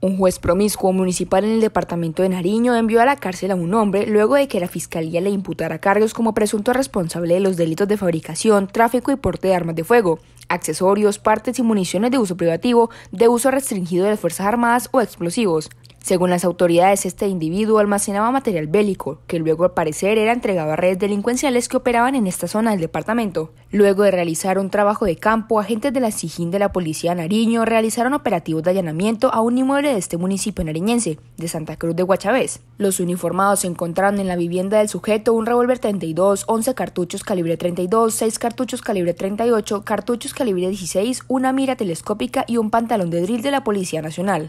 Un juez promiscuo municipal en el departamento de Nariño envió a la cárcel a un hombre luego de que la fiscalía le imputara cargos como presunto responsable de los delitos de fabricación, tráfico y porte de armas de fuego, accesorios, partes y municiones de uso privativo, de uso restringido de las Fuerzas Armadas o explosivos, según las autoridades, este individuo almacenaba material bélico, que luego al parecer era entregado a redes delincuenciales que operaban en esta zona del departamento. Luego de realizar un trabajo de campo, agentes de la Sijín de la Policía Nariño realizaron operativos de allanamiento a un inmueble de este municipio nariñense, de Santa Cruz de Guachavés. Los uniformados encontraron en la vivienda del sujeto un revólver 32, 11 cartuchos calibre 32, 6 cartuchos calibre 38, cartuchos calibre 16, una mira telescópica y un pantalón de drill de la Policía Nacional.